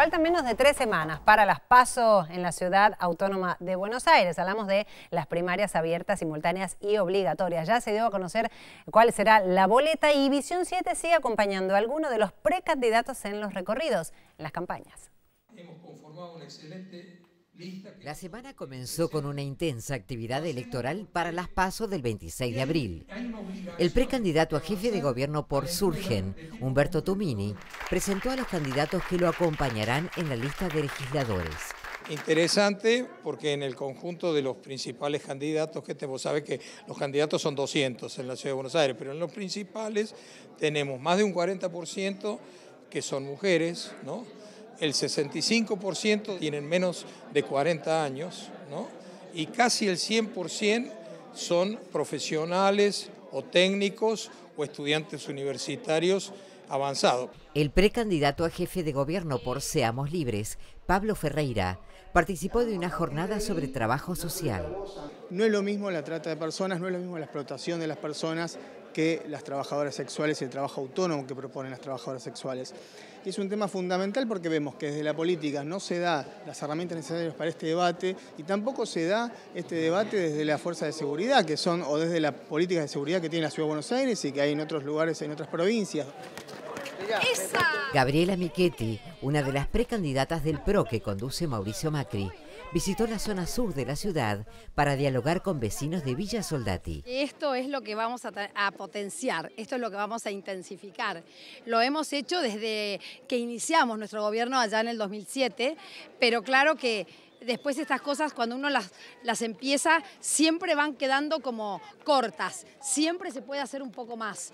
Faltan menos de tres semanas para las pasos en la ciudad autónoma de Buenos Aires. Hablamos de las primarias abiertas, simultáneas y obligatorias. Ya se dio a conocer cuál será la boleta y Visión 7 sigue acompañando a alguno de los precandidatos en los recorridos, en las campañas. la semana comenzó con una intensa actividad electoral para las pasos del 26 de abril. El precandidato a jefe de gobierno por Surgen, Humberto Tumini, presentó a los candidatos que lo acompañarán en la lista de legisladores. Interesante porque en el conjunto de los principales candidatos que tenemos, este, sabe que los candidatos son 200 en la Ciudad de Buenos Aires, pero en los principales tenemos más de un 40% que son mujeres, ¿no? el 65% tienen menos de 40 años ¿no? y casi el 100% son profesionales o técnicos o estudiantes universitarios avanzado. El precandidato a jefe de gobierno por Seamos Libres, Pablo Ferreira, participó de una jornada sobre trabajo social. No es lo mismo la trata de personas, no es lo mismo la explotación de las personas que las trabajadoras sexuales y el trabajo autónomo que proponen las trabajadoras sexuales. es un tema fundamental porque vemos que desde la política no se da las herramientas necesarias para este debate y tampoco se da este debate desde la fuerza de seguridad que son o desde la política de seguridad que tiene la Ciudad de Buenos Aires y que hay en otros lugares, en otras provincias. Gabriela Michetti, una de las precandidatas del PRO que conduce Mauricio Macri, visitó la zona sur de la ciudad para dialogar con vecinos de Villa Soldati. Esto es lo que vamos a, potenciar, esto es lo que vamos a intensificar. Lo hemos hecho desde que iniciamos nuestro gobierno allá en el 2007, pero claro que después estas cosas cuando uno las, las empieza siempre van quedando como cortas, siempre se puede hacer un poco más.